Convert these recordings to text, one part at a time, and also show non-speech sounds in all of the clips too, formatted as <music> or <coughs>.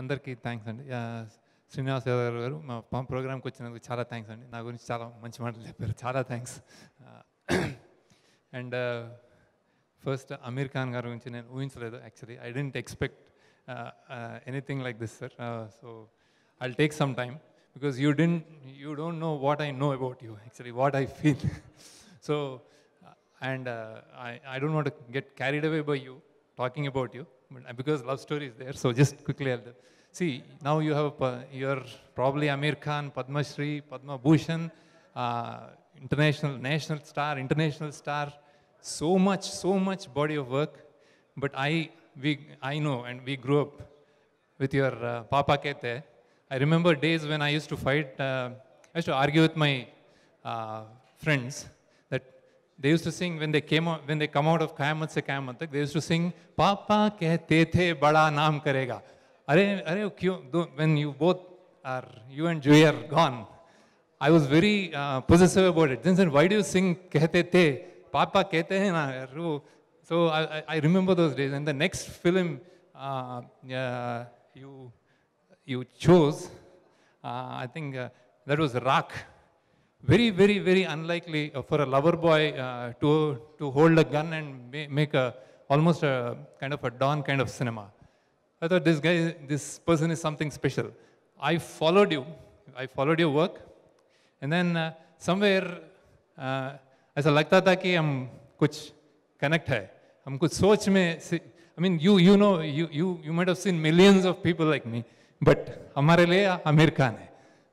అందరికీ థ్యాంక్స్ అండి శ్రీనివాస్ యాదవ్ గారు మా ప్రోగ్రామ్కి వచ్చినందుకు చాలా థ్యాంక్స్ అండి నా గురించి చాలా మంచి మాటలు చెప్పారు చాలా thanks and first Aamir Khan గారి గురించి నేను ఊహించలేదు actually I didn't expect anything like this sir so I take some time because you didn't you don't know what I know about you actually what I feel so and I I don't want get carried away by you talking about you uh, because love story is there, so just quickly I'll do. See, now you have, uh, you're probably Amir Khan, Padma Shri, Padma Bhushan, uh, international, national star, international star, so much, so much body of work. But I, we, I know, and we grew up with your uh, Papa Kete. I remember days when I used to fight, uh, I used to argue with my uh, friends they used to sing when they came out, when they come out of Khamat se Khamat. tak, they used to sing Papa kehte the bada naam karega. Are, are when you both are, you and Joey are gone, I was very uh, possessive about it. Then said, why do you sing kehte the? Papa kehte hai na. So I, I, remember those days. And the next film uh, uh, you, you chose, uh, I think uh, that was Rak very, very, very unlikely uh, for a lover boy uh, to, to hold a gun and make a, almost a kind of a dawn kind of cinema. I thought this guy, this person is something special. I followed you, I followed your work, and then uh, somewhere, uh, as a lagta tha ki hum kuch connect hai, hum kuch soch mein, I mean, you, you know, you, you, you might have seen millions of people like me, but hamare liye Amir Khan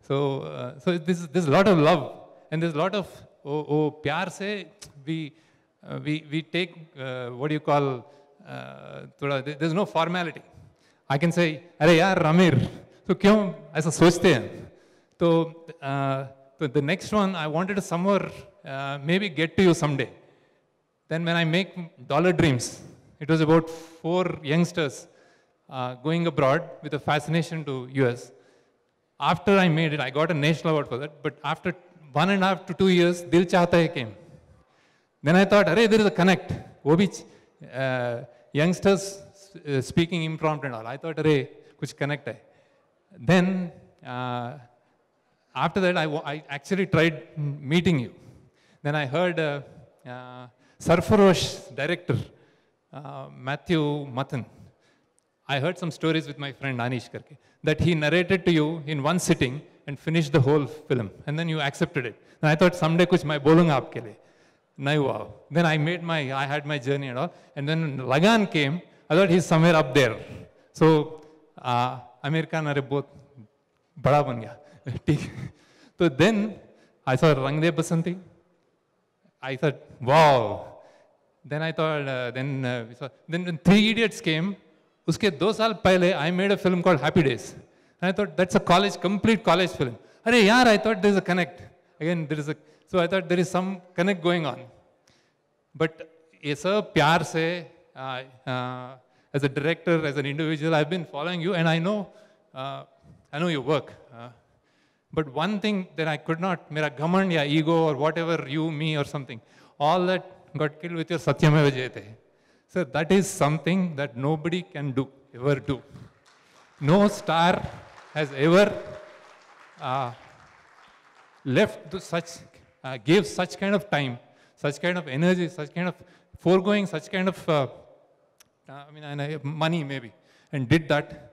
So, uh, so this, is a lot of love and there's a lot of oh, oh we uh, we we take uh, what do you call uh, there's no formality i can say are yaar ramir so kyun aisa sochte hain so the next one i wanted to somewhere maybe get to you someday then when i make dollar dreams it was about four youngsters going abroad with a fascination to us after i made it i got a national award for that but after one and a half to two years, Dil Chahta Hai came. Then I thought, hey, there is a connect. Obich, uh, youngsters uh, speaking impromptu and all. I thought, hey, kuch connect hai. Then, uh, after that, I, actually tried meeting you. Then I heard uh, uh, Sarfarosh director, uh, Matthew Matan. I heard some stories with my friend Anish Karke, that he narrated to you in one sitting and finish the whole film. And then you accepted it. I thought, someday, kuch mai bolunga aapke liye. Nahi wow. Then I made my, I had my journey and all. And then Lagan came, I thought he's somewhere up there. So, America and I both, bada ban gaya. <laughs> So then, I saw Rangdev Basanti. I thought, wow. Then I thought, uh, then, uh, then Three Idiots came, uske do saal pehle, I made a film called Happy Days. And I thought, that's a college, complete college film. Hey, yaar, I thought there's a connect. Again, there is a, so I thought there is some connect going on. But yes, sir, pyar se, uh, uh, as a director, as an individual, I've been following you and I know, uh, I know your work. Uh. but one thing that I could not, mera ego or whatever, you, me or something, all that got killed with your Satyameva Jayate. So that is something that nobody can do, ever do. No star has ever uh, left such, uh, gave such kind of time, such kind of energy, such kind of foregoing, such kind of uh, uh I mean, money maybe, and did that.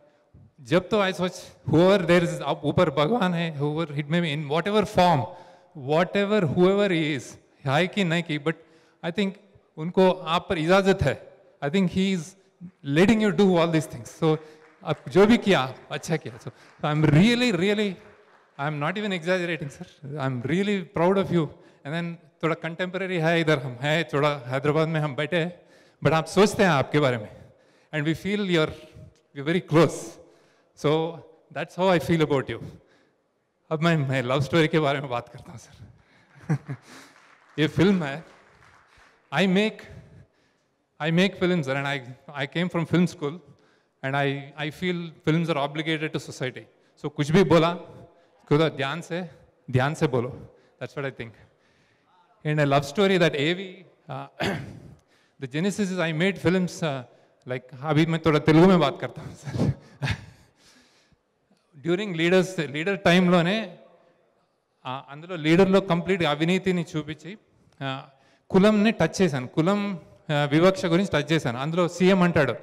Jab I such whoever there is up, upper Bhagwan hai, whoever hit me in whatever form, whatever, whoever he is, hai ki nahi ki, but I think unko aap par hai. I think he is letting you do all these things. So आप जो भी किया अच्छा किया so I am really really I am not even exaggerating sir I am really proud of you and then थोड़ा contemporary है इधर हम है थोड़ा हैदराबाद में हम बैठे हैं बट आप सोचते हैं आपके बारे में and we feel your we very close so that's how I feel about you अब मैं मैं लव स्टोरी के बारे में बात करता हूँ सर <laughs> ये फिल्म है I make I make film sir and I I came from film school and I I feel film are obligated to society so कुछ भी बोला खुदा ध्यान से ध्यान से बोलो that's what I think in a love story that AV, uh, the genesis is I made films uh, like अभी मैं थोड़ा तेलुगु में बात करता हूँ सर డ్యూరింగ్ లీడర్స్ లీడర్ టైంలోనే అందులో లీడర్లో కంప్లీట్గా అవినీతిని చూపించి కులంని టచ్ చేశాను కులం వివక్ష గురించి టచ్ చేశాను అందులో సీఎం అంటాడు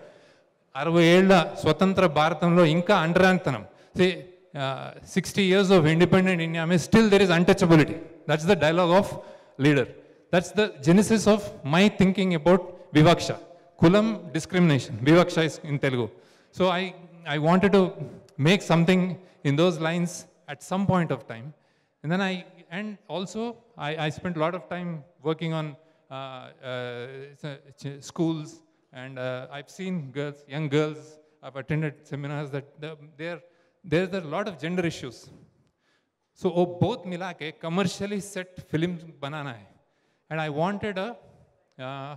అరవై ఏళ్ల స్వతంత్ర భారతంలో ఇంకా అండరాంతనం say sixty years of independent India mean still there is untouchability that's the dialogue of Leader that's the genesis of my thinking about వివక్ష కులం డిస్క్రిమినేషన్ వివక్ష is in Telugu so I I wanted to make something in those lines at some point of time And then I, and also I, I spent a lot of time working on uh, uh, schools, and uh, I've seen girls, young girls, I've attended seminars that there, there's a lot of gender issues. So oh, both बहुत मिला commercially set films banana hai, And I wanted a, uh,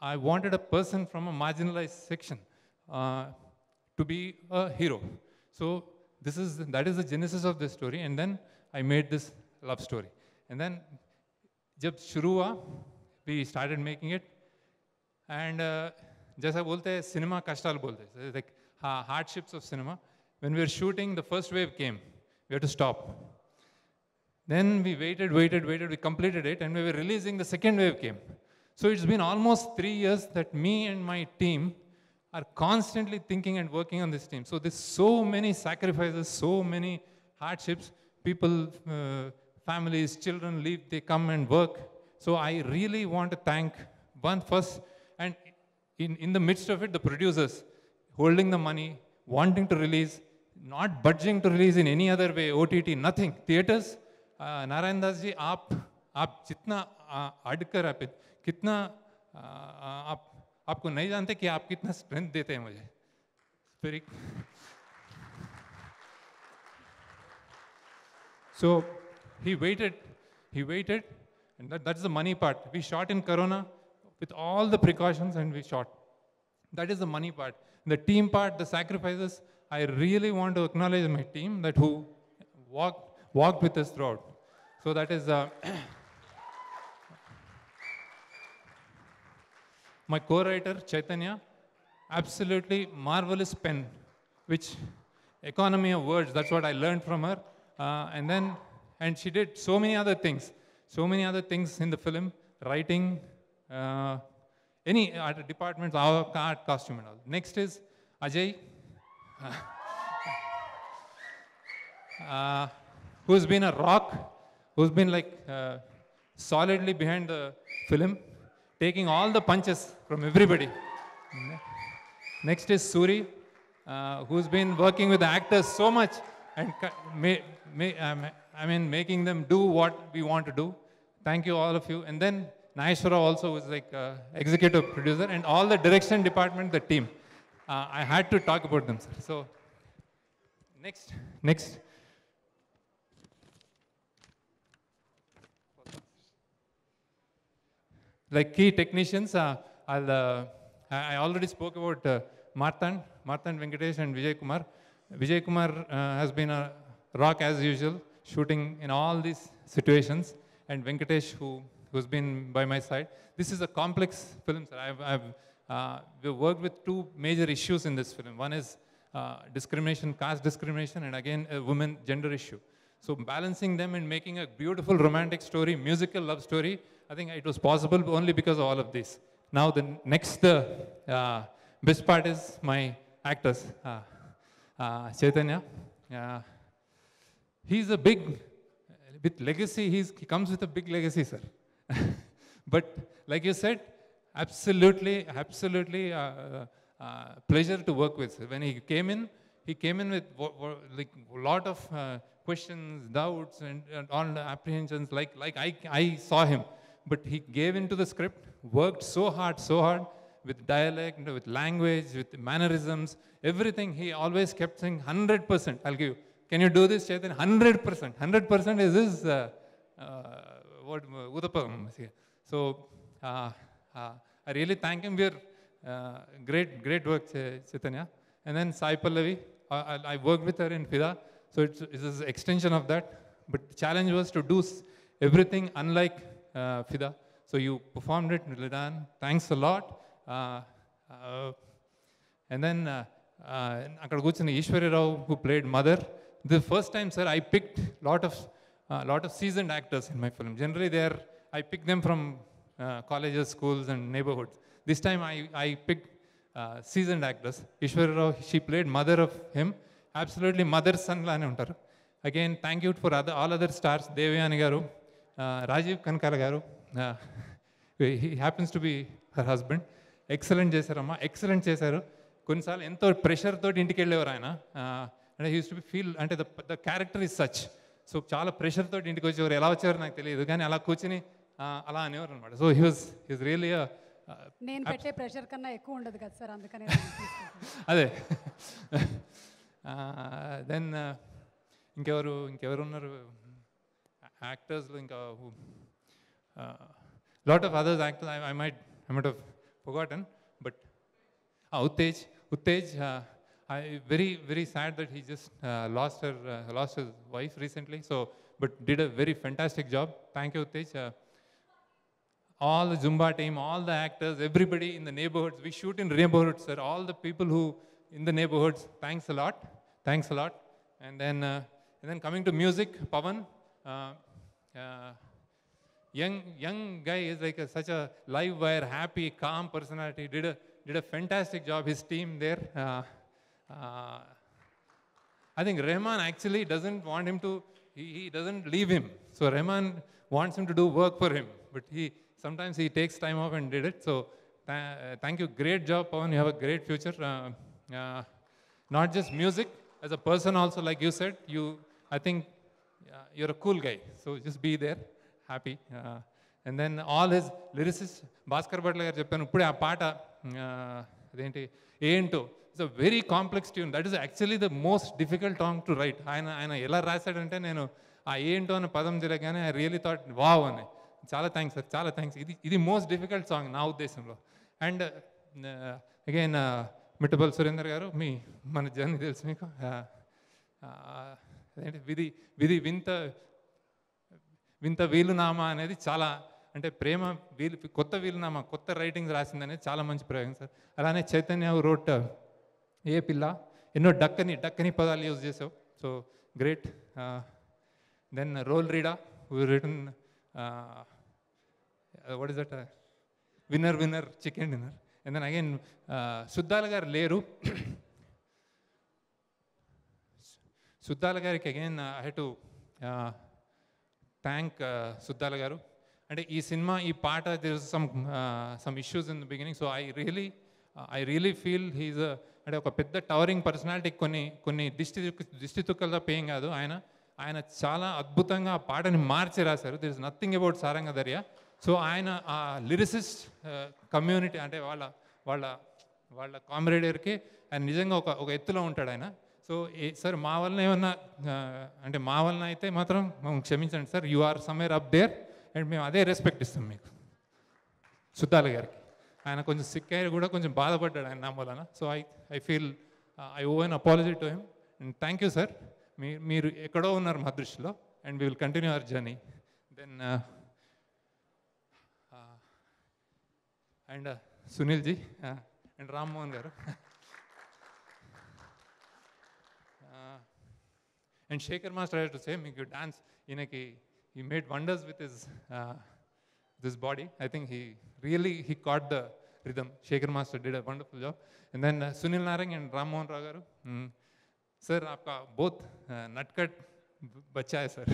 I wanted a person from a marginalized section uh, to be a hero. So this is that is the genesis of this story. And then I made this love story. And then jab shuruwa we started making it. And, uh, just बोलते हैं cinema कष्टाल बोलते Like like हाँ hardships of when we were shooting, the first wave came. We had to stop. Then we waited, waited, waited. We completed it, and we were releasing. The second wave came. So it's been almost three years that me and my team are constantly thinking and working on this team. So there's so many sacrifices, so many hardships. People, uh, families, children leave. They come and work. So I really want to thank one first and in, in the midst of it, the producers holding the money, wanting to release, not budging to release in any other way, OTT, nothing. Theatres, uh, Narayan aap, aap jitna uh, adkar aap, kitna uh, aap, aapko nahi jante ki aap kitna strength dete hai mujhe. Very... So, he waited, he waited, and that's the money part. We shot in Corona, with all the precautions and we shot. That is the money part. The team part, the sacrifices, I really want to acknowledge my team that who walked, walked with us throughout. So that is... Uh, <coughs> my co-writer Chaitanya, absolutely marvelous pen, which economy of words, that's what I learned from her. Uh, and then, and she did so many other things, so many other things in the film, writing, uh, any uh, other departments, our art costume and all. Next is Ajay, uh, who's been a rock, who's been like uh, solidly behind the film, taking all the punches from everybody. Next is Suri, uh, who's been working with the actors so much and may, may, um, I mean making them do what we want to do. Thank you all of you. And then Naishwara also was like uh, executive producer and all the direction department, the team. Uh, I had to talk about them, sir. So next, next. Like key technicians, uh, I'll, uh, I already spoke about uh, Martin, Marthan Venkatesh and Vijay Kumar. Vijay Kumar uh, has been a rock as usual, shooting in all these situations. And Venkatesh, who who's been by my side. This is a complex film, sir. I've, I've uh, we worked with two major issues in this film. One is uh, discrimination, caste discrimination, and again, a women gender issue. So balancing them and making a beautiful romantic story, musical love story, I think it was possible only because of all of this. Now the next uh, best part is my actors, uh, uh, Chaitanya. Uh, he's a big, bit legacy, he comes with a big legacy, sir. <laughs> but like you said, absolutely, absolutely uh, uh, uh, pleasure to work with. When he came in, he came in with like a lot of uh, questions, doubts, and, and all apprehensions. Like like I I saw him, but he gave into the script, worked so hard, so hard with dialect, with language, with mannerisms, everything. He always kept saying 100%. I'll give you. Can you do this, Chaitan? 100%. 100% is his uh, Udapam. So I really thank him. We're great, great work, Chaitanya. And then Sai Pallavi, I, I worked with her in FIDA. So it's, it's an extension of that. But the challenge was to do everything unlike uh, FIDA. So you performed it, Lidan. Thanks a lot. Uh, uh, and then Akadaguchana uh, Ishwari Rao, who played Mother. The first time, sir, I picked lot of a lot of seasoned actors in my film. Generally, they are, I pick them from uh, colleges, schools, and neighborhoods. This time, I, I picked uh, seasoned actors. Ishwar Rao, she played mother of him. Absolutely mother son లానే ఉంటారు again thank you for other all other stars Devayani garu Rajeev Kanakala garu he happens to be her husband excellent చేశారమ్మా excellent చేశారు కొన్నిసార్లు ఎంతో pressure తోటి ఇంటికి వెళ్ళేవారు ఆయన అంటే హ్యూస్ టు బి ఫీల్ అంటే the the character is such so చాలా ప్రెషర్ తోటి ఇంటికి వచ్చేవారు ఎలా వచ్చేవారు నాకు తెలియదు కానీ అలా కూర్చుని అలా అనేవారు అనమాట సో హ్యూస్ హీస్ రియల్లీ నేను పెట్టే ప్రెషర్ కన్నా ఎక్కువ ఉండదు కదా సార్ అందుకనే <laughs> అదే దెన్ <laughs> uh, ఇంకెవరు ఇంకెవరు ఉన్నారు యాక్టర్స్లో ఇంకా lot of others actors I might I might of forgotten but Uttej Uttej I very very sad that he just uh, lost her uh, lost his wife recently. So, but did a very fantastic job. Thank you, Tej. Uh, all the Zumba team, all the actors, everybody in the neighborhoods. We shoot in neighborhoods, sir. All the people who in the neighborhoods. Thanks a lot. Thanks a lot. And then uh, and then coming to music, Pavan. Uh, uh, young young guy is like a, such a live wire, happy, calm personality. Did a did a fantastic job. His team there uh, I think Rahman actually doesn't want him to, he, he doesn't leave him. So Rahman wants him to do work for him, but he sometimes he takes time off and did it. So th uh, thank you. Great job, Pawan. You have a great future. Uh, uh, not just music, as a person also, like you said, you I think uh, you're a cool guy. So just be there, happy. and then all his lyricists, Bhaskar Butler గారు చెప్పాను ఇప్పుడే ఆ పాట అదేంటి ఏంటో it's a very complex tune that is actually the most difficult song to write ఆయన ఆయన ఎలా రాశాడంటే నేను ఆ ఏంటో అనే పదం తిరగానే ఐ రియలీ థాట్ వావ్ అని చాలా థ్యాంక్స్ సార్ చాలా థ్యాంక్స్ ఇది ఇది మోస్ట్ డిఫికల్ట్ సాంగ్ నా ఉద్దేశంలో అండ్ అగైన్ మిట్టబల్ సురేందర్ గారు మీ మన జర్నీ తెలుసు మీకు అదేంటి uh, uh, విధి విధి వింత వింత వీలునామా అనేది చాలా అంటే ప్రేమ వీలు కొత్త వీలునామా కొత్త రైటింగ్స్ రాసింది అనేది చాలా మంచి ప్రయోగం సార్ అలానే చైతన్య రోట్ ఏ పిల్ల ఎన్నో డక్కని డక్కని పదాలు యూజ్ చేసావు so great then Roll Rida written what is that winner winner chicken dinner and then again Suddala garu లేరు సుద్దాల గారికి again I had to thank Suddala garu అంటే ఈ సినిమా ఈ పాట there some some issues in the beginning so I really I really feel he's అంటే ఒక పెద్ద టవరింగ్ పర్సనాలిటీ కొన్ని కొన్ని దిష్టి దిష్టి తుక్కలతో పేయం కాదు ఆయన ఆయన చాలా అద్భుతంగా ఆ పాటని మార్చి రాశారు there is nothing about Saranga Dariya so ఆయన ఆ లిరిసిస్ట్ కమ్యూనిటీ అంటే వాళ్ళ వాళ్ళ వాళ్ళ కామ్రేడర్కి ఆయన నిజంగా ఒక ఒక ఎత్తులో ఉంటాడు ఆయన సో ఏ సార్ మా వలన ఏమన్నా అంటే మా వలన అయితే మాత్రం మేము క్షమించండి sir you are somewhere up there and మేము అదే రెస్పెక్ట్ ఇస్తాం మీకు సుద్దాల గారికి ఆయన కొంచెం సిక్ అయ్యి కూడా కొంచెం బాధపడ్డాడు ఆయన నా వలన so I I feel I owe an apology to him and thank you sir మీ మీరు ఎక్కడో ఉన్నారు మా దృష్టిలో and we will continue our journey then and Sunilji and Rammohan garu and Shekhar master to say మీకు డాన్స్ ఈయనకి he made wonders with his this body I think he really he caught the rhythm. Shaker Master did a wonderful job. And then uh, Sunil Narang and Ram Mohan Mm. Sir, आपका both uh, nutcut बच्चा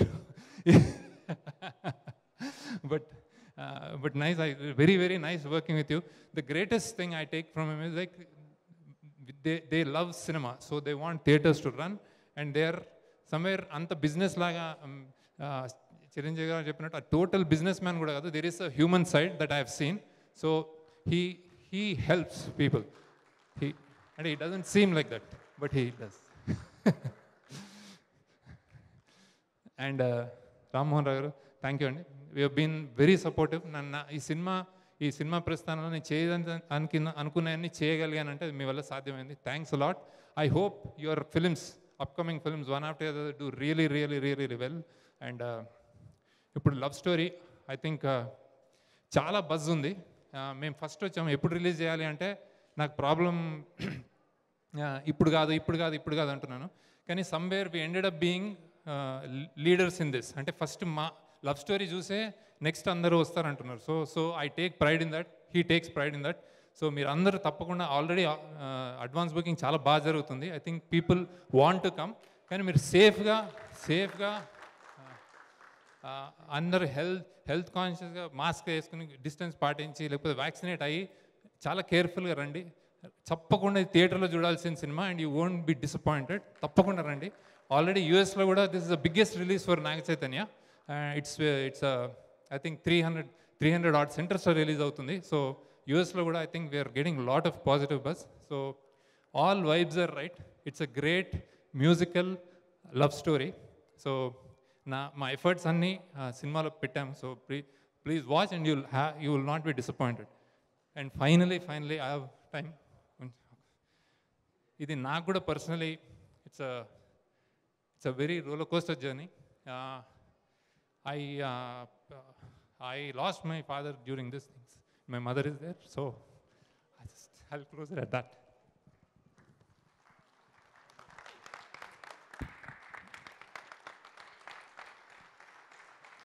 है <laughs> but uh, but nice I, very very nice working with you the greatest thing i take from him is like they, they love cinema so they want theaters to run and they're somewhere on the business Chiranjeevi గారు um, uh, a ఆ total businessman కూడా కాదు there is a human side that he he helps people he and he doesn't seem like that but he does and Rammohan Rao garu thank you అండి we been very supportive నన్ను ఈ సినిమా ఈ cinema ప్రస్థానంలో నేను చేయదని అనుకున్న అనుకున్నాయని చేయగలిగానంటే అది మీ వల్ల సాధ్యమైంది thanks lot I hope your films upcoming films one after other do really really really well and ఇప్పుడు love story I think uh, చాలా బజ్ ఉంది మేము ఫస్ట్ వచ్చాము ఎప్పుడు రిలీజ్ చేయాలి అంటే నాకు ప్రాబ్లం <clears throat> ఇప్పుడు కాదు ఇప్పుడు కాదు ఇప్పుడు కాదు అంటున్నాను కానీ somewhere we ended up being leaders in this అంటే ఫస్ట్ మా లవ్ స్టోరీ చూసే నెక్స్ట్ అందరూ వస్తారంటున్నారు so so I take pride in that he takes pride in that so మీరు అందరూ తప్పకుండా ఆల్రెడీ అడ్వాన్స్ బుకింగ్ చాలా బాగా జరుగుతుంది I think people want to come కానీ మీరు సేఫ్గా సేఫ్గా అందరూ హెల్త్ హెల్త్ కాన్షియస్గా మాస్క్ వేసుకుని డిస్టెన్స్ పాటించి లేకపోతే వ్యాక్సినేట్ అయ్యి చాలా కేర్ఫుల్గా రండి తప్పకుండా థియేటర్లో చూడాల్సిన cinema and you won't be disappointed తప్పకుండా రండి ఆల్రెడీ యూఎస్లో కూడా this is the biggest release for Naga Chaitanya it's it's I think three hundred three hundred art సెంటర్స్లో రిలీజ్ అవుతుంది సో యూఎస్లో కూడా I think we're getting lot of positive buzz so all vibes are right it's a great musical love story so నా మా efforts అన్నీ సినిమాలో పెట్టాము so please please watch and you'll హ్యా you will not be disappointed and finally finally I have time ఇది నాకు కూడా personally it's it's a very roller coaster journey I I lost my father during this things my mother is there so I just help closer at that